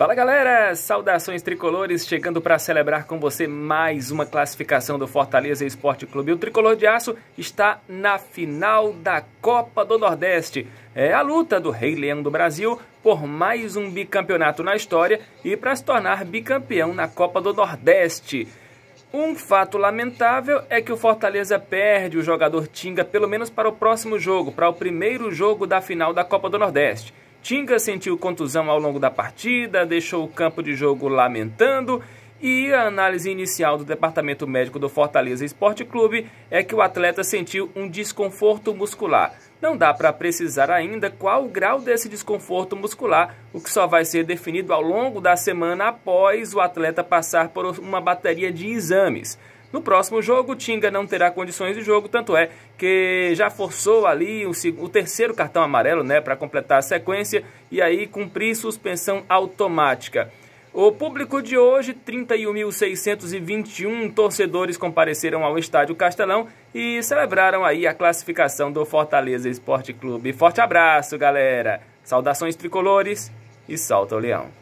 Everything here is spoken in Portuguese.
Fala galera, saudações tricolores, chegando para celebrar com você mais uma classificação do Fortaleza Esporte Clube. O tricolor de aço está na final da Copa do Nordeste. É a luta do Rei Leão do Brasil por mais um bicampeonato na história e para se tornar bicampeão na Copa do Nordeste. Um fato lamentável é que o Fortaleza perde o jogador Tinga pelo menos para o próximo jogo, para o primeiro jogo da final da Copa do Nordeste. Tinga sentiu contusão ao longo da partida, deixou o campo de jogo lamentando e a análise inicial do departamento médico do Fortaleza Esporte Clube é que o atleta sentiu um desconforto muscular. Não dá para precisar ainda qual o grau desse desconforto muscular, o que só vai ser definido ao longo da semana após o atleta passar por uma bateria de exames. No próximo jogo, Tinga não terá condições de jogo, tanto é que já forçou ali o, o terceiro cartão amarelo, né, para completar a sequência e aí cumprir suspensão automática. O público de hoje, 31.621 torcedores compareceram ao Estádio Castelão e celebraram aí a classificação do Fortaleza Esporte Clube. Forte abraço, galera! Saudações tricolores e salta o leão!